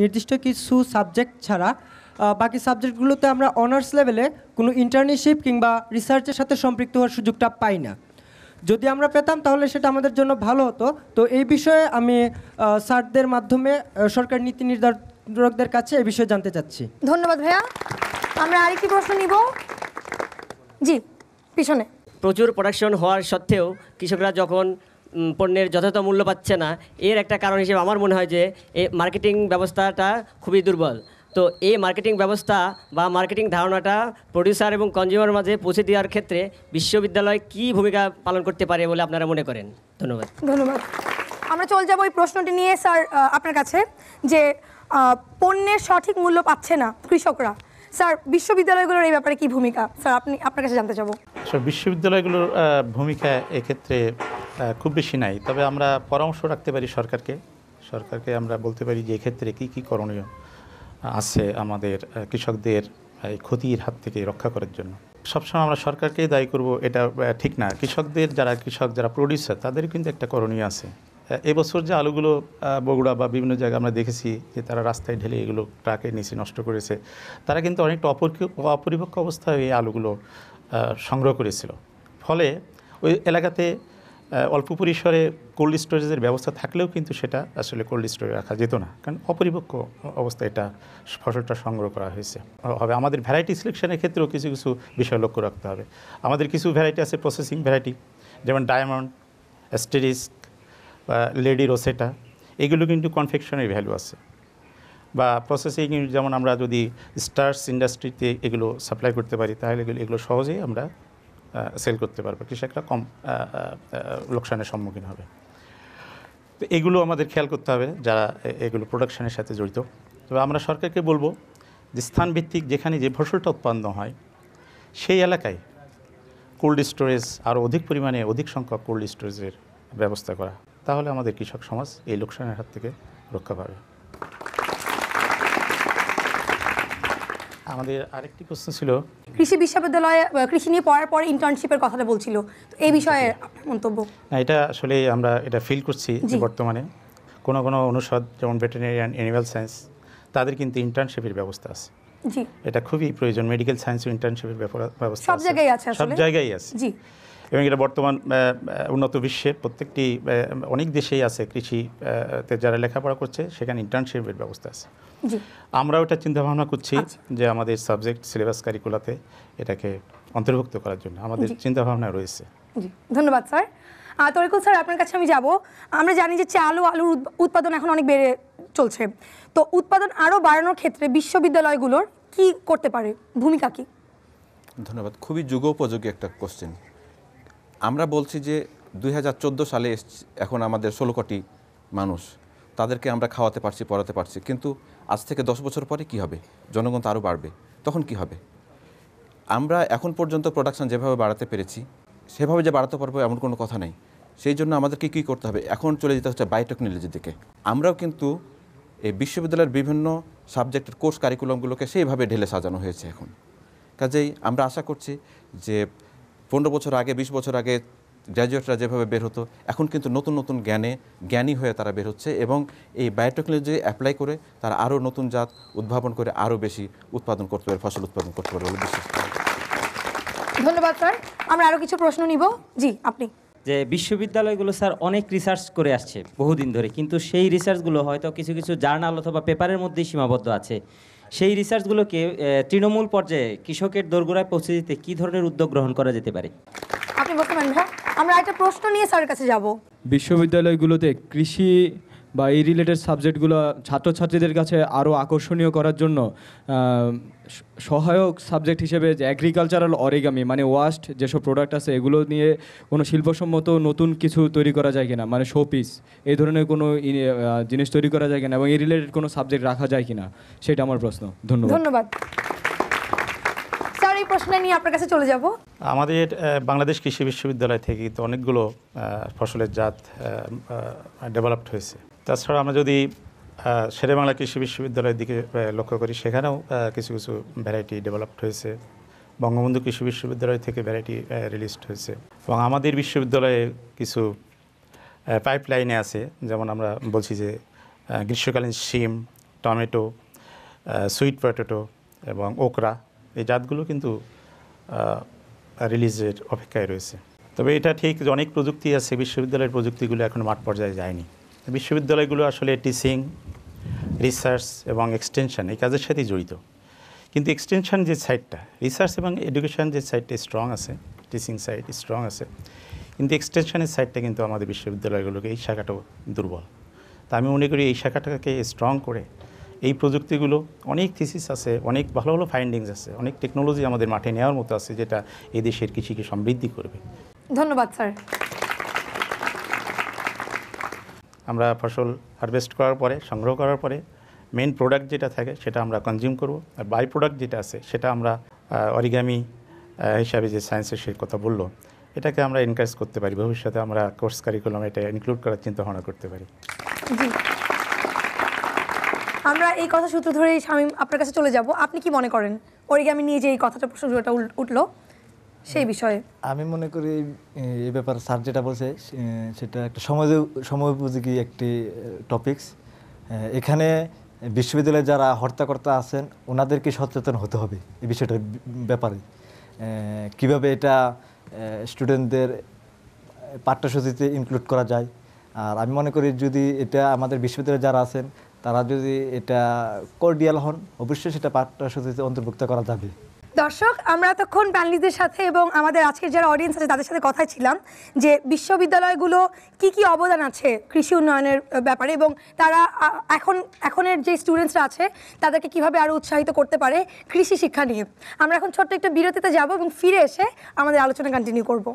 নির্দিষ্ট কিছু সাবজেক্ট ছাড়া বাকি সাবজেক্টগুলোতে আমরা অনার্স লেভেলে কোনো ইন্টার্নশিপ কিংবা রিসার্চের সাথে সম্পৃক্ত হওয়ার সুযোগটা পাই না যদি আমরা পেতাম তাহলে সেটা আমাদের জন্য ভালো হতো তো এই বিষয়ে আমি স্যারদের মাধ্যমে সরকার নীতি নির্ধারকদের কাছে এই বিষয়ে জানতে চাচ্ছি ধন্যবাদ ভাইয়া আমরা আরেকটি প্রশ্ন নিব জি পিছনে প্রচুর প্রোডাকশন হওয়ার সত্ত্বেও কৃষকরা যখন পণ্যের যথাযথ মূল্য পাচ্ছে না এর একটা কারণ হিসেবে আমার মনে হয় যে এই মার্কেটিং ব্যবস্থাটা খুবই দুর্বল তো এই মার্কেটিং ব্যবস্থা বা মার্কেটিং ধারণাটা প্রডিউসার এবং কনজিউমার মাঝে পৌঁছে দেওয়ার ক্ষেত্রে বিশ্ববিদ্যালয় কি ভূমিকা পালন করতে পারে বলে আপনারা মনে করেন ধন্যবাদ ধন্যবাদ আমরা চলে যাবো ওই প্রশ্নটি নিয়ে স্যার আপনার কাছে যে পণ্যের সঠিক মূল্য পাচ্ছে না কৃষকরা স্যার বিশ্ববিদ্যালয়গুলোর এই ব্যাপারে কি ভূমিকা স্যার আপনি আপনার কাছে জানতে চাবো স্যার বিশ্ববিদ্যালয়গুলোর ভূমিকা এক্ষেত্রে খুব বেশি নাই তবে আমরা পরামর্শ রাখতে পারি সরকারকে সরকারকে আমরা বলতে পারি যে ক্ষেত্রে কী কী করণীয় আছে আমাদের কৃষকদের এই ক্ষতির হাত থেকে রক্ষা করার জন্য সবসময় আমরা সরকারকেই দায়ী করব এটা ঠিক না কৃষকদের যারা কৃষক যারা প্রডিউসার তাদের কিন্তু একটা করণীয় আছে এবছর যে আলুগুলো বগুড়া বা বিভিন্ন জায়গায় আমরা দেখেছি যে তারা রাস্তায় ঢেলে এগুলো ট্রাকে নিচে নষ্ট করেছে তারা কিন্তু অনেকটা অপরিপক্ষ অবস্থায় এই আলুগুলো সংগ্রহ করেছিল ফলে ওই এলাকাতে অল্প পরিসরে কোল্ড স্টোরেজের ব্যবস্থা থাকলেও কিন্তু সেটা আসলে কোল্ড স্টোরে রাখা যেত না কারণ অপরিপক্ক অবস্থায় এটা ফসলটা সংগ্রহ করা হয়েছে হবে আমাদের ভ্যারাইটি সিলেকশনের ক্ষেত্রেও কিছু কিছু বিষয় লক্ষ্য রাখতে হবে আমাদের কিছু ভ্যারাইটি আছে প্রসেসিং ভ্যারাইটি যেমন ডায়মন্ড অ্যাস্টেরিস্ক বা লেডি রোসেটা এগুলো কিন্তু কনফেকশনের ভ্যালু আছে বা প্রসেসিং যেমন আমরা যদি স্টার্স ইন্ডাস্ট্রিতে এগুলো সাপ্লাই করতে পারি তাহলে এগুলো সহজেই আমরা সেল করতে পারবে কৃষকরা কম লোকসানের সম্মুখীন হবে তো এগুলো আমাদের খেয়াল করতে হবে যারা এগুলো প্রোডাকশানের সাথে জড়িত তবে আমরা সরকারকে বলবো যে স্থানভিত্তিক যেখানে যে ফসলটা উৎপন্ন হয় সেই এলাকায় কোল্ড স্টোরেজ আরও অধিক পরিমাণে অধিক সংখ্যক কোল্ড স্টোরেজের ব্যবস্থা করা তাহলে আমাদের কৃষক সমাজ এই লোকসানের হাত থেকে রক্ষা পাবে আমাদের আরেকটি প্রশ্ন ছিল কৃষি বিশ্ববিদ্যালয়ে কৃষি নিয়ে পড়ার পর ইন্টার্নশিপের কথাটা বলছিল তো এই বিষয়ে আপনার মন্তব্য না এটা আসলে আমরা এটা ফিল করছি যে বর্তমানে কোনো কোনো অনুষদ যেমন ভেটেরিনারি অ্যান্ড অ্যানিমাল সায়েন্স তাদের কিন্তু ইন্টার্নশিপের ব্যবস্থা আছে জি এটা খুবই প্রয়োজন মেডিকেল সায়েন্স ইন্টার্নশিপের ব্যবস্থা সব জায়গায় আছে সব জায়গায় আছে জি এবং এটা বর্তমান উন্নত বিশ্বে প্রত্যেকটি অনেক দেশেই আছে কৃষিতে যারা লেখাপড়া করছে সেখানে ইন্টার্নশিপের ব্যবস্থা আছে আমরা ওটা চিন্তাভাবনা করছি আচ্ছা। যে আমাদের সাবজেক্ট সিলেবাস কারিকুলাতে এটাকে অন্তর্ভুক্ত করার জন্য আমাদের চিন্তাভাবনা রয়েছে ধন্যবাদ স্যার তরিকুল স্যার আপনার কাছে আমি যাব আমরা জানি যে চাল ও আলুর উৎপাদন এখন অনেক বেড়ে চলছে তো উৎপাদন আরও বাড়ানোর ক্ষেত্রে বিশ্ববিদ্যালয়গুলোর কি করতে পারে ভূমিকা কি ধন্যবাদ খুবই যুগোপযোগী একটা কোশ্চেন আমরা বলছি যে দুই সালে এখন আমাদের ষোলো কোটি মানুষ তাদেরকে আমরা খাওয়াতে পারছি পড়াতে পারছি কিন্তু আজ থেকে দশ বছর পরে কি হবে জনগণ তো আরও বাড়বে তখন কি হবে আমরা এখন পর্যন্ত প্রোডাকশন যেভাবে বাড়াতে পেরেছি সেভাবে যে বাড়াতে পারবো এমন কোনো কথা নেই সেই জন্য আমাদেরকে কী করতে হবে এখন চলে যেতে হচ্ছে বায়োটেকনোলজির দিকে আমরাও কিন্তু এই বিশ্ববিদ্যালয়ের বিভিন্ন সাবজেক্টের কোর্স কারিকুলামগুলোকে সেইভাবে ঢেলে সাজানো হয়েছে এখন কাজেই আমরা আশা করছি যে পনেরো বছর আগে বিশ বছর আগে গ্র্যাজুয়েটরা যেভাবে বের হতো এখন কিন্তু নতুন নতুন জ্ঞানে জ্ঞানী হয়ে তারা বের হচ্ছে এবং এই বায়োটেকনোলজি অ্যাপ্লাই করে তারা আরও নতুন জাত উদ্ভাবন করে আরও বেশি উৎপাদন করতে পারে ফসল উৎপাদন করতে পারে বলে বিশ্বাস ধন্যবাদ স্যার আমরা আরও কিছু প্রশ্ন নিব জি আপনি যে বিশ্ববিদ্যালয়গুলো স্যার অনেক রিসার্চ করে আসছে বহুদিন ধরে কিন্তু সেই রিসার্চগুলো হয়তো কিছু কিছু জার্নাল অথবা পেপারের মধ্যেই সীমাবদ্ধ আছে সেই রিসার্চগুলোকে তৃণমূল পর্যায়ে কৃষকের দোরগোড়ায় পৌঁছে দিতে কী ধরনের উদ্যোগ গ্রহণ করা যেতে পারে আপনি বর্তমান আমরা একটা প্রশ্ন নিয়ে স্যারের কাছে যাব বিশ্ববিদ্যালয়গুলোতে কৃষি বা এই রিলেটেড সাবজেক্টগুলো ছাত্রছাত্রীদের কাছে আরও আকর্ষণীয় করার জন্য সহায়ক সাবজেক্ট হিসেবে যে অ্যাগ্রিকালচারাল অরিগামি মানে ওয়াস্ট যেসব প্রোডাক্ট আছে এগুলো নিয়ে কোনো শিল্পসম্মত নতুন কিছু তৈরি করা যায় কিনা মানে শোপিস এই ধরনের কোনো জিনিস তৈরি করা যায় কিনা এবং এই রিলেটেড কোনো সাবজেক্ট রাখা যায় কিনা সেটা আমার প্রশ্ন ধন্যবাদ ধন্যবাদ স্যার এই প্রশ্ন নিয়ে আপনার কাছে চলে যাব আমাদের বাংলাদেশ কৃষি বিশ্ববিদ্যালয় থেকে তো অনেকগুলো ফসলের জাত ডেভেলপড হয়েছে তাছাড়া আমরা যদি বাংলা কৃষি বিশ্ববিদ্যালয়ের দিকে লক্ষ্য করি সেখানেও কিছু কিছু ভ্যারাইটি ডেভেলপড হয়েছে বঙ্গবন্ধু কৃষি বিশ্ববিদ্যালয় থেকে ভ্যারাইটি রিলিজড হয়েছে এবং আমাদের বিশ্ববিদ্যালয়ে কিছু পাইপলাইনে আছে যেমন আমরা বলছি যে গ্রীষ্মকালীন শিম টমেটো সুইট পটেটো এবং ওকরা এই জাতগুলো কিন্তু রিলিজের অপেক্ষায় রয়েছে তবে এটা ঠিক যে অনেক প্রযুক্তি আছে বিশ্ববিদ্যালয়ের প্রযুক্তিগুলো এখন মাঠ পর্যায়ে যায়নি বিশ্ববিদ্যালয়গুলো আসলে টিচিং রিসার্চ এবং এক্সটেনশন এই কাজের সাথেই জড়িত কিন্তু এক্সটেনশন যে সাইডটা রিসার্চ এবং এডুকেশন যে সাইডটা স্ট্রং আছে টিচিং সাইড স্ট্রং আছে কিন্তু এক্সটেনশনের সাইডটা কিন্তু আমাদের বিশ্ববিদ্যালয়গুলোকে এই শাখাটাও দুর্বল তা আমি মনে করি এই শাখাটাকে স্ট্রং করে এই প্রযুক্তিগুলো অনেক থিসিস আছে অনেক ভালো ভালো ফাইন্ডিংস আছে অনেক টেকনোলজি আমাদের মাঠে নেওয়ার মতো আছে যেটা এই দেশের কৃষিকে সমৃদ্ধি করবে ধন্যবাদ স্যার আমরা ফসল হারভেস্ট করার পরে সংগ্রহ করার পরে মেন প্রোডাক্ট যেটা থাকে সেটা আমরা কনজিউম করব আর বাই প্রোডাক্ট যেটা আছে সেটা আমরা অরিগামি হিসাবে যে সায়েন্সের সেই কথা বললো এটাকে আমরা এনকারেজ করতে পারি ভবিষ্যতে আমরা কোর্স কারিকুলাম এটা ইনক্লুড করার চিন্তা ভাবনা করতে পারি আমরা এই কথা সূত্র ধরেই স্বামী আপনার কাছে চলে যাব আপনি কি মনে করেন অরিগামি নিয়ে যে এই কথাটা প্রসঙ্গটা উঠলো সেই হ্যাঁ। বিষয়ে আমি মনে করি এই ব্যাপার স্যার যেটা বলছে সেটা একটা সমাজ সময় উপযোগী একটি টপিকস এখানে বিশ্ববিদ্যালয়ে যারা হর্তাকর্তা আছেন ওনাদেরকে সচেতন হতে হবে এই বিষয়টার ব্যাপারে কিভাবে এটা স্টুডেন্টদের পাঠ্যসূচিতে ইনক্লুড করা যায় আর আমি মনে করি যদি এটা আমাদের বিশ্ববিদ্যালয়ে যারা আছেন তারা যদি এটা কর্ডিয়াল হন অবশ্যই সেটা পাঠ্যসূচিতে অন্তর্ভুক্ত করা যাবে দর্শক আমরা তখন প্যানেলিস্টদের সাথে এবং আমাদের আজকের যারা অডিয়েন্স আছে তাদের সাথে কথা ছিলাম যে বিশ্ববিদ্যালয়গুলো কি কি অবদান আছে কৃষি উন্নয়নের ব্যাপারে এবং তারা এখন এখনের যে স্টুডেন্টসরা আছে তাদেরকে কিভাবে আরও উৎসাহিত করতে পারে কৃষি শিক্ষা নিয়ে আমরা এখন ছোট্ট একটা বিরতিতে যাব এবং ফিরে এসে আমাদের আলোচনা কন্টিনিউ করবো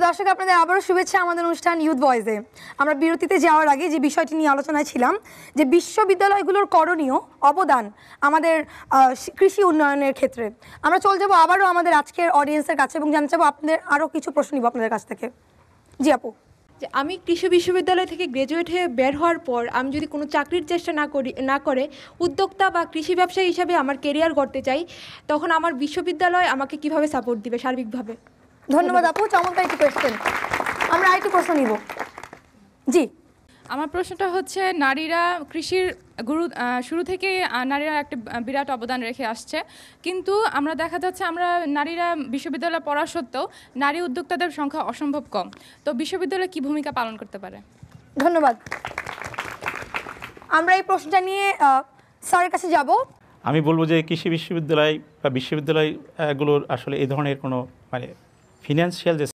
প্রিয় দর্শক আপনাদের আবারও শুভেচ্ছা আমাদের অনুষ্ঠান ইউথ ভয়েসে আমরা বিরতিতে যাওয়ার আগে যে বিষয়টি নিয়ে আলোচনায় ছিলাম যে বিশ্ববিদ্যালয়গুলোর করণীয় অবদান আমাদের কৃষি উন্নয়নের ক্ষেত্রে আমরা চলে যাবো আবারও আমাদের আজকের অডিয়েন্সের কাছে এবং জানতে চাবো আপনাদের আরও কিছু প্রশ্ন নিব আপনাদের কাছ থেকে জি আপু যে আমি কৃষি বিশ্ববিদ্যালয় থেকে গ্রাজুয়েট হয়ে বের হওয়ার পর আমি যদি কোনো চাকরির চেষ্টা না করি না করে উদ্যোক্তা বা কৃষি ব্যবসায়ী হিসাবে আমার কেরিয়ার গড়তে চাই তখন আমার বিশ্ববিদ্যালয় আমাকে কিভাবে সাপোর্ট দিবে সার্বিকভাবে ধন্যবাদ আপু চমৎকার একটি কোয়েশ্চেন আমরা আরেকটি প্রশ্ন নিব জি আমার প্রশ্নটা হচ্ছে নারীরা কৃষির গুরু শুরু থেকে নারীরা একটা বিরাট অবদান রেখে আসছে কিন্তু আমরা দেখা যাচ্ছে আমরা নারীরা বিশ্ববিদ্যালয়ে পড়া সত্ত্বেও নারী উদ্যোক্তাদের সংখ্যা অসম্ভব কম তো বিশ্ববিদ্যালয় কি ভূমিকা পালন করতে পারে ধন্যবাদ আমরা এই প্রশ্নটা নিয়ে স্যারের কাছে যাব আমি বলবো যে কৃষি বিশ্ববিদ্যালয় বা বিশ্ববিদ্যালয়গুলোর আসলে এই ধরনের কোনো মানে financial